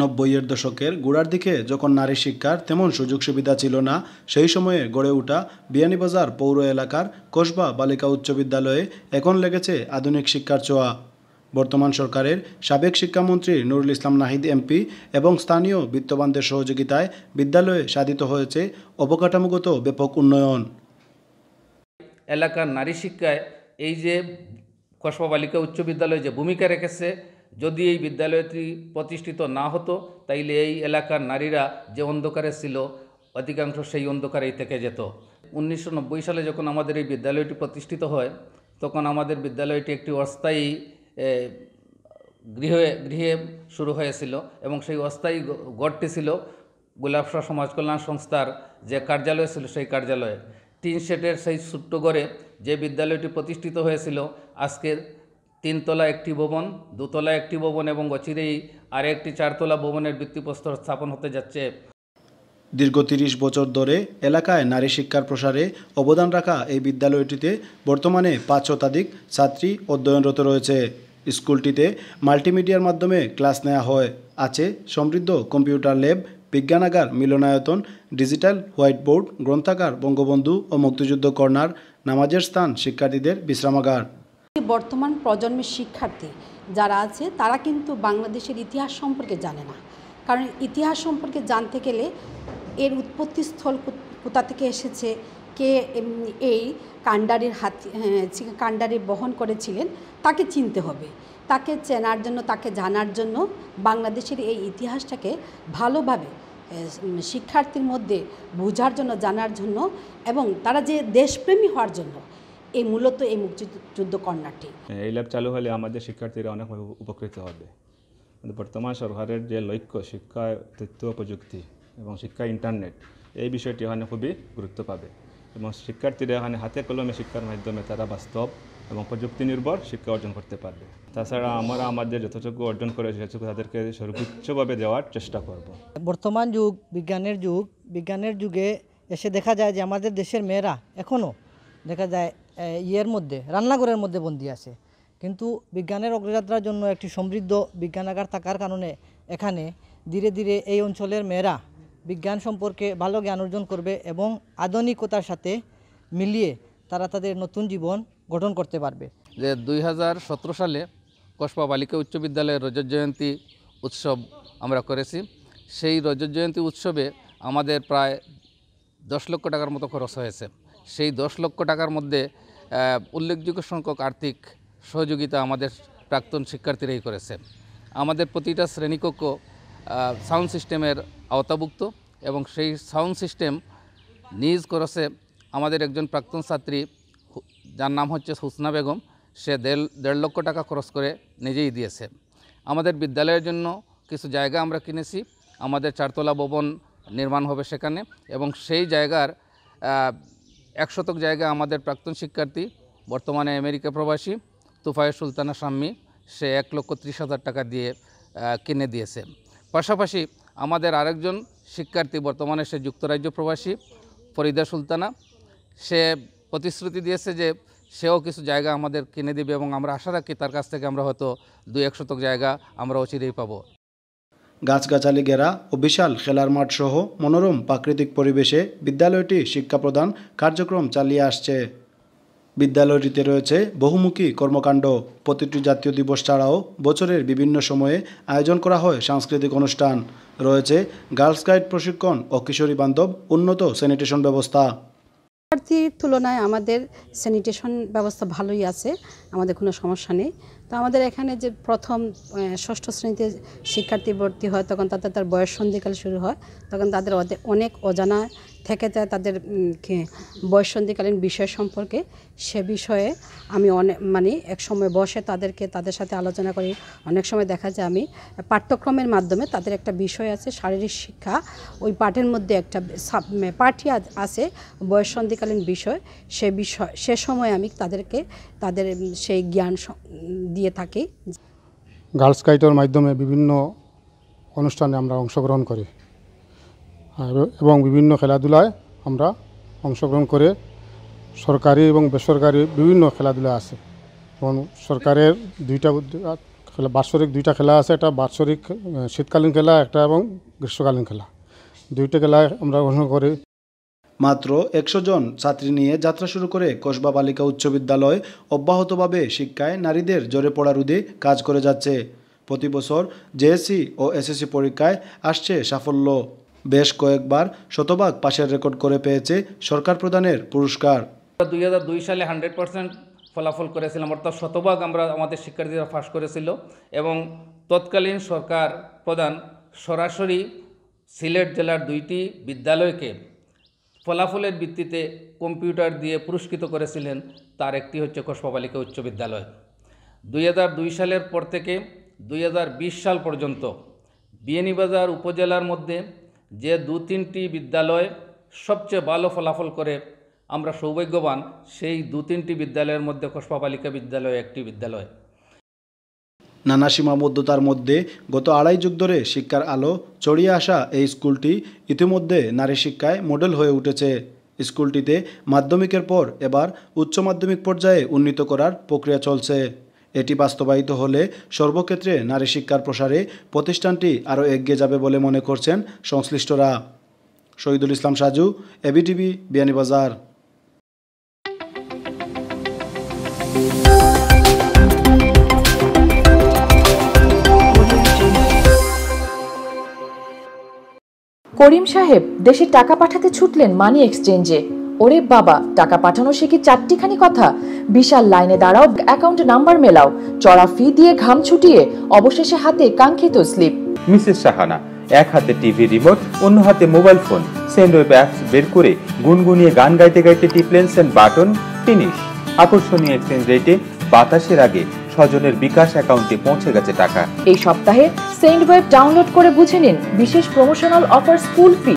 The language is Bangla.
নব্বইয়ের দশকের গোড়ার দিকে যখন নারী শিক্ষার তেমন সুযোগ সুবিধা ছিল না সেই সময়ে গড়ে ওঠা বিয়ানীবাজার পৌর এলাকার কসবা বালিকা উচ্চ বিদ্যালয়ে এখন লেগেছে আধুনিক শিক্ষার চোয়া বর্তমান সরকারের সাবেক শিক্ষামন্ত্রী নুরুল ইসলাম নাহিদ এমপি এবং স্থানীয় বিত্তবানদের সহযোগিতায় বিদ্যালয়ে সাধিত হয়েছে অবকাঠামোগত ব্যাপক উন্নয়ন এলাকার নারী শিক্ষায় এই যে কসবা বালিকা উচ্চ বিদ্যালয়ে যে ভূমিকা রেখেছে যদি এই বিদ্যালয়টি প্রতিষ্ঠিত না হতো তাইলে এই এলাকার নারীরা যে অন্ধকারে ছিল অধিকাংশ সেই অন্ধকারেই থেকে যেত উনিশশো সালে যখন আমাদের এই বিদ্যালয়টি প্রতিষ্ঠিত হয় তখন আমাদের বিদ্যালয়টি একটি অস্থায়ী গৃহে গৃহে শুরু হয়েছিল এবং সেই অস্থায়ী গড়টি ছিল গোলাপসা সমাজ কল্যাণ সংস্থার যে কার্যালয় ছিল সেই কার্যালয়ে টিন সেটের সেই ছোট্ট গড়ে যে বিদ্যালয়টি প্রতিষ্ঠিত হয়েছিল আজকের তিনতলা একটি ভবন দুতলা একটি ভবন এবং অচিরেই আরেকটি চারতলা ভবনের ভিত্তিপ্রস্তর স্থাপন হতে যাচ্ছে দীর্ঘ তিরিশ বছর ধরে এলাকায় নারী শিক্ষার প্রসারে অবদান রাখা এই বিদ্যালয়টিতে বর্তমানে পাঁচ শতাধিক ছাত্রী অধ্যয়নরত রয়েছে স্কুলটিতে মাল্টিমিডিয়ার মাধ্যমে ক্লাস নেওয়া হয় আছে সমৃদ্ধ কম্পিউটার ল্যাব বিজ্ঞানাগার মিলনায়তন ডিজিটাল হোয়াইট বোর্ড গ্রন্থাগার বঙ্গবন্ধু ও মুক্তিযুদ্ধ কর্নার নামাজের স্থান শিক্ষার্থীদের বিশ্রামাগার বর্তমান প্রজন্মের শিক্ষার্থী যারা আছে তারা কিন্তু বাংলাদেশের ইতিহাস সম্পর্কে জানে না কারণ ইতিহাস সম্পর্কে জানতে গেলে এর উৎপত্তিস্থল কোথা থেকে এসেছে কে এই কাণ্ডারির হাতি হ্যাঁ, কাণ্ডারি বহন করেছিলেন তাকে চিনতে হবে তাকে চেনার জন্য তাকে জানার জন্য বাংলাদেশের এই ইতিহাসটাকে ভালোভাবে শিক্ষার্থীর মধ্যে বোঝার জন্য জানার জন্য এবং তারা যে দেশপ্রেমী হওয়ার জন্য এই মূলত এই মুক্তিযুদ্ধ কর্নারটি হ্যাঁ, এই ল্যাব চালু হলে আমাদের শিক্ষার্থীরা অনেক উপকৃত হবে বর্তমান সরকারের যে লক্ষ্য শিক্ষা তথ্য প্রযুক্তি এবং শিক্ষা ইন্টারনেট এই বিষয়টি এখানে খুবই গুরুত্ব পাবে এবং শিক্ষার্থীরা এখানে হাতে কলমে শিক্ষার মাধ্যমে তারা বাস্তব এবং প্রযুক্তি নির্ভর শিক্ষা অর্জন করতে পারবে তাছাড়া আমরা আমাদের যথাযোগ্য অর্জন করে সেটুকু তাদেরকে সর্বোচ্চভাবে দেওয়ার চেষ্টা করব বর্তমান যুগ বিজ্ঞানের যুগ বিজ্ঞানের যুগে এসে দেখা যায় যে আমাদের দেশের মেয়েরা এখনও দেখা যায় ইয়ের মধ্যে রান্নাঘরের মধ্যে বন্দি আছে কিন্তু বিজ্ঞানের অগ্রযাত্রার জন্য একটি সমৃদ্ধ বিজ্ঞানাগার থাকার কারণে এখানে ধীরে ধীরে এই অঞ্চলের মেয়েরা বিজ্ঞান সম্পর্কে ভালো জ্ঞান অর্জন করবে এবং আধুনিকতার সাথে মিলিয়ে তারা তাদের নতুন জীবন গঠন করতে পারবে যে দুই সালে কসবা বালিকা উচ্চ বিদ্যালয়ের রজত জয়ন্তী উৎসব আমরা করেছি সেই রজত জয়ন্তী উৎসবে আমাদের প্রায় দশ লক্ষ টাকার মতো খরচ হয়েছে সেই দশ লক্ষ টাকার মধ্যে উল্লেখযোগ্য সংখ্যক আর্থিক সহযোগিতা আমাদের প্রাক্তন শিক্ষার্থীরাই করেছে আমাদের প্রতিটা শ্রেণীকক্ষ সাউন্ড সিস্টেমের আওতাভুক্ত এবং সেই সাউন্ড সিস্টেম নিজ করেছে আমাদের একজন প্রাক্তন ছাত্রী যার নাম হচ্ছে হুসনা বেগম সে দেড় দেড় লক্ষ টাকা খরচ করে নিজেই দিয়েছে আমাদের বিদ্যালয়ের জন্য কিছু জায়গা আমরা কিনেছি আমাদের চারতলা ভবন নির্মাণ হবে সেখানে এবং সেই জায়গার এক শতক জায়গা আমাদের প্রাক্তন শিক্ষার্থী বর্তমানে আমেরিকা প্রবাসী তুফায় সুলতানা সাম্মি সে এক লক্ষ ত্রিশ হাজার টাকা দিয়ে কিনে দিয়েছে পাশাপাশি আমাদের আরেকজন শিক্ষার্থী বর্তমানে সে যুক্তরাজ্য প্রবাসী ফরিদা সুলতানা সে প্রতিশ্রুতি দিয়েছে যে সেও কিছু জায়গা আমাদের কিনে দিবে এবং আমরা আশা রাখি তার কাছ থেকে আমরা হয়তো দুই এক শতক জায়গা আমরা অচিরেই পাবো গাছগাছালি ঘেরা ও বিশাল খেলার মাঠ সহ মনোরম প্রাকৃতিক পরিবেশে বিদ্যালয়টি শিক্ষা প্রদান কার্যক্রম চালিয়ে আসছে বিদ্যালয়টিতে রয়েছে বহুমুখী কর্মকাণ্ড প্রতিটি জাতীয় দিবস ছাড়াও বছরের বিভিন্ন সময়ে আয়োজন করা হয় সাংস্কৃতিক অনুষ্ঠান রয়েছে গার্লস গাইড প্রশিক্ষণ ও কিশোরী বান্ধব উন্নত স্যানিটেশন ব্যবস্থা শিক্ষার্থীর তুলনায় আমাদের স্যানিটেশন ব্যবস্থা ভালোই আছে আমাদের কোনো সমস্যা নেই তো আমাদের এখানে যে প্রথম ষষ্ঠ শ্রেণীতে শিক্ষার্থী ভর্তি হয় তখন তাদের তার বয়স সন্ধিকাল শুরু হয় তখন তাদের অনেক অজানা থেকে যায় তাদের বয়সন্ধিকালীন বিষয় সম্পর্কে সে বিষয়ে আমি অনেক মানে এক সময় বসে তাদেরকে তাদের সাথে আলোচনা করি অনেক সময় দেখা যায় আমি পাঠ্যক্রমের মাধ্যমে তাদের একটা বিষয় আছে শারীরিক শিক্ষা ওই পাঠের মধ্যে একটা সাব পাঠই আছে বয়সন্ধিকালীন বিষয় সে বিষয় সে সময় আমি তাদেরকে তাদের সেই জ্ঞান দিয়ে থাকি গার্লস গাইডের মাধ্যমে বিভিন্ন অনুষ্ঠানে আমরা অংশগ্রহণ করি এবং বিভিন্ন খেলাধুলায় আমরা অংশগ্রহণ করে সরকারি এবং বেসরকারি বিভিন্ন খেলাধুলা আছে এবং সরকারের দুইটা খেলা বাৎসরিক দুইটা খেলা আছে একটা বাৎসরিক শীতকালীন খেলা একটা এবং গ্রীষ্মকালীন খেলা দুইটা খেলায় আমরা অংশগ্রহণ করি মাত্র একশো জন ছাত্রী নিয়ে যাত্রা শুরু করে কসবা বালিকা উচ্চ বিদ্যালয় অব্যাহতভাবে শিক্ষায় নারীদের জোরে পড়া রুদে কাজ করে যাচ্ছে প্রতি বছর জেএসসি ও এসএসসি পরীক্ষায় আসছে সাফল্য বেশ কয়েকবার শতভাগ পাশের রেকর্ড করে পেয়েছে সরকার প্রধানের পুরস্কার দুই সালে হান্ড্রেড পার্সেন্ট ফলাফল করেছিলাম অর্থাৎ শতভাগ আমরা আমাদের শিক্ষার্থীরা ফাঁস করেছিল এবং তৎকালীন সরকার প্রধান সরাসরি সিলেট জেলার দুইটি বিদ্যালয়কে ফলাফলের ভিত্তিতে কম্পিউটার দিয়ে পুরস্কৃত করেছিলেন তার একটি হচ্ছে কসবাবালিকা উচ্চ বিদ্যালয় দুই সালের পর থেকে দুই সাল পর্যন্ত বিয়ানীবাজার উপজেলার মধ্যে যে দু তিনটি বিদ্যালয় সবচেয়ে ভালো ফলাফল করে আমরা সৌভাগ্যবান সেই দু তিনটি বিদ্যালয়ের মধ্যে কসবা বালিকা বিদ্যালয় একটি বিদ্যালয় নানা সীমাবদ্ধতার মধ্যে গত আড়াই যুগ ধরে শিক্ষার আলো ছড়িয়ে আসা এই স্কুলটি ইতিমধ্যে নারী শিক্ষায় মডেল হয়ে উঠেছে স্কুলটিতে মাধ্যমিকের পর এবার উচ্চ মাধ্যমিক পর্যায়ে উন্নীত করার প্রক্রিয়া চলছে এটি বাস্তবায়িত হলে সর্বক্ষেত্রে নারী শিক্ষার প্রসারে প্রতিষ্ঠানটি আরও এগিয়ে যাবে বলে মনে করছেন সংশ্লিষ্টরা শহীদুল ইসলাম সাজু এবিটিভি বিয়ানীবাজার করিম সাহেব দেশে টাকা পাঠাতে ছুটলেন মানি এক্সচেঞ্জে ওরে বাবা টাকা পাঠানো সে কি চারটিখানি কথা বিশাল লাইনে দাঁড়াও অ্যাকাউন্ট নাম্বার মেলাও চড়া ফি দিয়ে ঘাম ছুটিয়ে অবশেষে হাতে কাঙ্ক্ষিত স্লিপ মিসেস সাহানা এক হাতে টিভি রিমোট অন্য হাতে mobile phone send web apps বের করে গুনগুনিয়ে গান গাইতে গাইতে টিপলেন সেন বাটন ফিনিশ আকর্ষণীয় এক্সচেঞ্জ রেটে বাতাসের আগে স্বজনের বিকাশ অ্যাকাউন্টে পৌঁছে গেছে টাকা এই সপ্তাহে সেন্ড ওয়েব ডাউনলোড করে বুঝে নিন বিশেষ প্রমোশনাল অফার স্কুল ফি